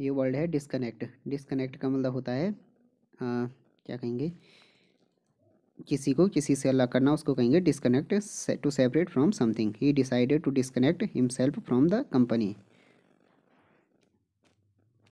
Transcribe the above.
ये वर्ड है disconnect disconnect का मतलब होता है आ, क्या कहेंगे किसी को किसी से अलग करना उसको कहेंगे disconnect to separate from something ही decided to disconnect himself from the company